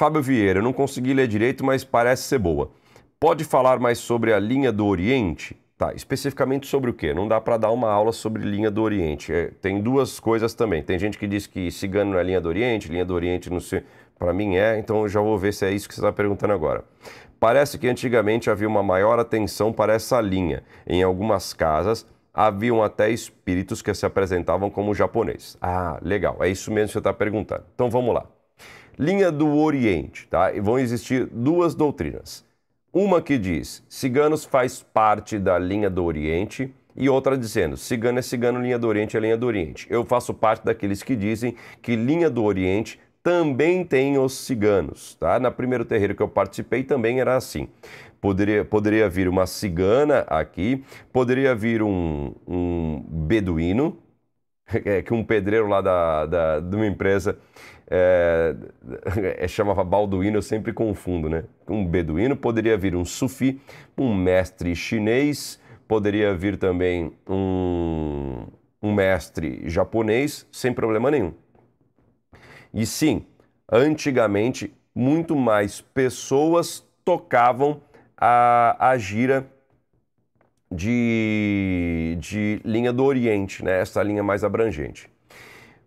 Fábio Vieira, eu não consegui ler direito, mas parece ser boa. Pode falar mais sobre a linha do Oriente? Tá, especificamente sobre o quê? Não dá para dar uma aula sobre linha do Oriente. É, tem duas coisas também. Tem gente que diz que cigano não é linha do Oriente, linha do Oriente não se... Para mim é, então eu já vou ver se é isso que você está perguntando agora. Parece que antigamente havia uma maior atenção para essa linha. Em algumas casas haviam até espíritos que se apresentavam como japoneses. Ah, legal, é isso mesmo que você está perguntando. Então vamos lá linha do Oriente, tá? E vão existir duas doutrinas. Uma que diz ciganos faz parte da linha do Oriente e outra dizendo cigano é cigano, linha do Oriente é linha do Oriente. Eu faço parte daqueles que dizem que linha do Oriente também tem os ciganos, tá? Na primeiro terreiro que eu participei também era assim. Poderia, poderia vir uma cigana aqui, poderia vir um, um beduíno, é que um pedreiro lá da, da, de uma empresa é, é, chamava Balduino, eu sempre confundo, né? Um beduíno poderia vir um sufi, um mestre chinês, poderia vir também um, um mestre japonês, sem problema nenhum. E sim, antigamente muito mais pessoas tocavam a, a gira de, de linha do Oriente, né? essa linha mais abrangente.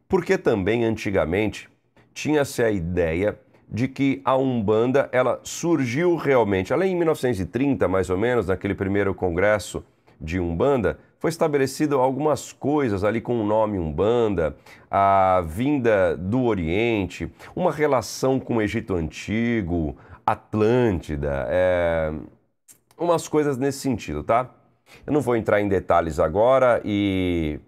Porque também antigamente tinha-se a ideia de que a Umbanda ela surgiu realmente, Além em 1930 mais ou menos, naquele primeiro congresso de Umbanda, foi estabelecido algumas coisas ali com o nome Umbanda, a vinda do Oriente, uma relação com o Egito Antigo, Atlântida, é... umas coisas nesse sentido, tá? Eu não vou entrar em detalhes agora e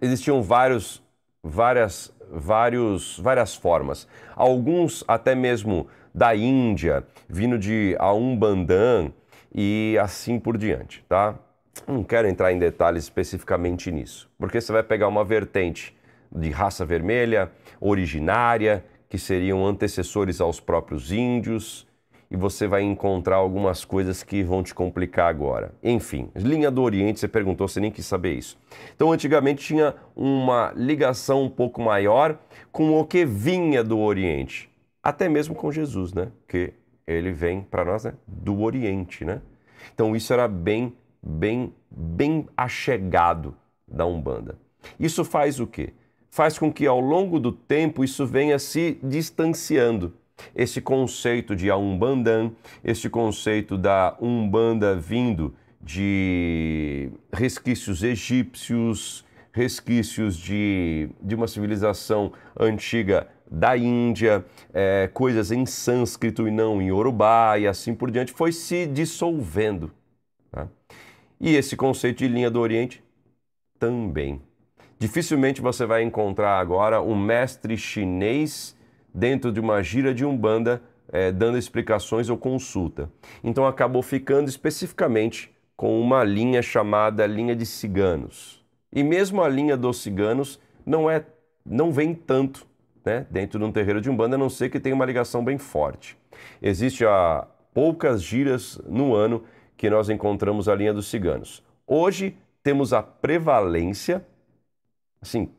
existiam vários, várias, vários, várias formas. Alguns até mesmo da Índia, vindo de Aumbandan e assim por diante, tá? Não quero entrar em detalhes especificamente nisso, porque você vai pegar uma vertente de raça vermelha, originária, que seriam antecessores aos próprios índios, e você vai encontrar algumas coisas que vão te complicar agora. Enfim, linha do Oriente, você perguntou, você nem quis saber isso. Então, antigamente tinha uma ligação um pouco maior com o que vinha do Oriente, até mesmo com Jesus, né? Que ele vem para nós né? do Oriente, né? Então, isso era bem, bem, bem achegado da Umbanda. Isso faz o quê? Faz com que ao longo do tempo isso venha se distanciando. Esse conceito de a Umbandan, esse conceito da Umbanda vindo de resquícios egípcios, resquícios de, de uma civilização antiga da Índia, é, coisas em sânscrito e não em Urubá e assim por diante, foi se dissolvendo. Tá? E esse conceito de linha do Oriente também. Dificilmente você vai encontrar agora um mestre chinês dentro de uma gira de umbanda, é, dando explicações ou consulta. Então acabou ficando especificamente com uma linha chamada linha de ciganos. E mesmo a linha dos ciganos não é, não vem tanto né, dentro de um terreiro de umbanda, a não ser que tenha uma ligação bem forte. Existe há ah, poucas giras no ano que nós encontramos a linha dos ciganos. Hoje temos a prevalência, assim,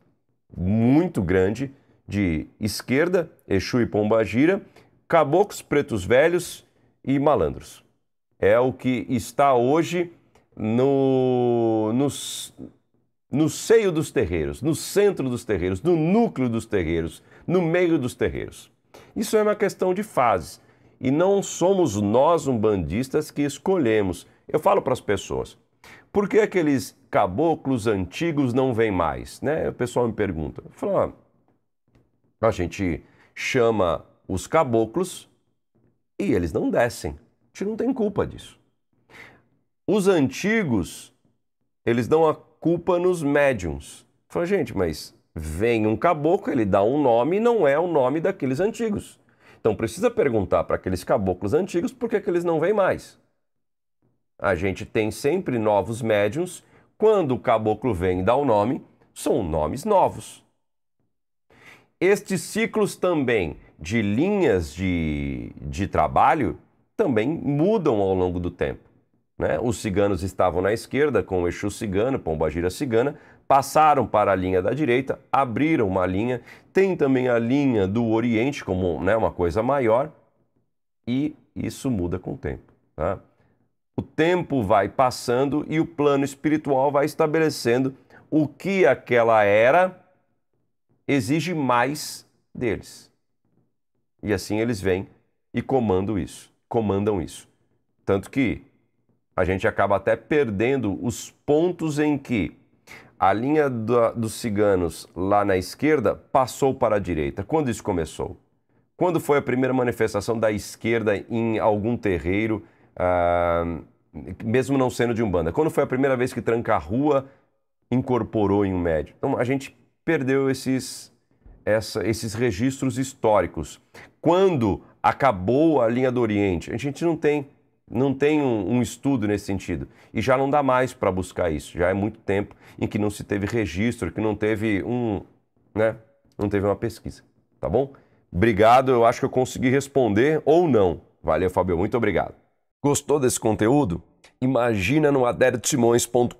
muito grande de esquerda, Exu e Pombagira, caboclos pretos velhos e malandros. É o que está hoje no, no, no seio dos terreiros, no centro dos terreiros, no núcleo dos terreiros, no meio dos terreiros. Isso é uma questão de fases. E não somos nós umbandistas que escolhemos. Eu falo para as pessoas, por que aqueles caboclos antigos não vêm mais? Né? O pessoal me pergunta. Eu falo, ah, a gente chama os caboclos e eles não descem. A gente não tem culpa disso. Os antigos, eles dão a culpa nos médiums. Fala, gente, mas vem um caboclo, ele dá um nome e não é o nome daqueles antigos. Então precisa perguntar para aqueles caboclos antigos por que, que eles não vêm mais. A gente tem sempre novos médiums. Quando o caboclo vem e dá o um nome, são nomes novos. Estes ciclos também de linhas de, de trabalho também mudam ao longo do tempo. Né? Os ciganos estavam na esquerda com o Exu cigano, Pombagira cigana, passaram para a linha da direita, abriram uma linha, tem também a linha do Oriente como né, uma coisa maior e isso muda com o tempo. Tá? O tempo vai passando e o plano espiritual vai estabelecendo o que aquela era exige mais deles. E assim eles vêm e comandam isso, comandam isso. Tanto que a gente acaba até perdendo os pontos em que a linha da, dos ciganos lá na esquerda passou para a direita. Quando isso começou? Quando foi a primeira manifestação da esquerda em algum terreiro, ah, mesmo não sendo de Umbanda? Quando foi a primeira vez que Tranca Rua incorporou em um médio? Então a gente perdeu esses, essa, esses registros históricos. Quando acabou a linha do Oriente, a gente não tem, não tem um, um estudo nesse sentido. E já não dá mais para buscar isso. Já é muito tempo em que não se teve registro, que não teve um. Né, não teve uma pesquisa. Tá bom? Obrigado, eu acho que eu consegui responder ou não. Valeu, Fabio, muito obrigado. Gostou desse conteúdo? imagina no adertsimões.com.br.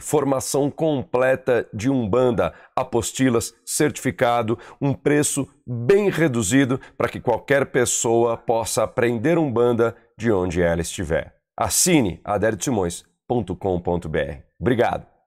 Formação completa de Umbanda, apostilas, certificado, um preço bem reduzido para que qualquer pessoa possa aprender Umbanda de onde ela estiver. Assine adertsimões.com.br. Obrigado.